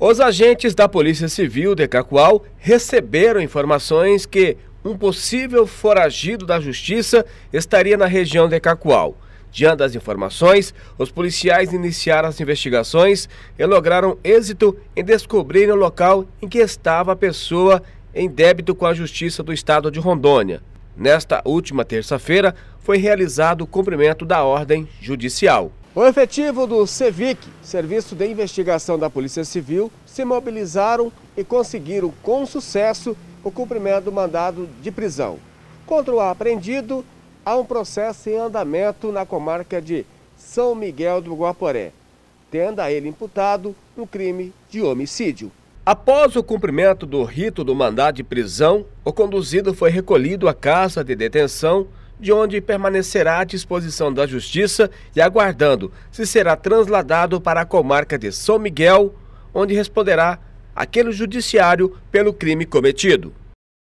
Os agentes da Polícia Civil de Cacoal receberam informações que um possível foragido da Justiça estaria na região de Cacoal. Diante das informações, os policiais iniciaram as investigações e lograram êxito em descobrir o local em que estava a pessoa em débito com a Justiça do Estado de Rondônia. Nesta última terça-feira, foi realizado o cumprimento da ordem judicial. O efetivo do SEVIC, Serviço de Investigação da Polícia Civil, se mobilizaram e conseguiram com sucesso o cumprimento do mandado de prisão. Contra o apreendido, há um processo em andamento na comarca de São Miguel do Guaporé, tendo a ele imputado um crime de homicídio. Após o cumprimento do rito do mandado de prisão, o conduzido foi recolhido à casa de detenção de onde permanecerá à disposição da Justiça e aguardando se será transladado para a comarca de São Miguel, onde responderá aquele judiciário pelo crime cometido.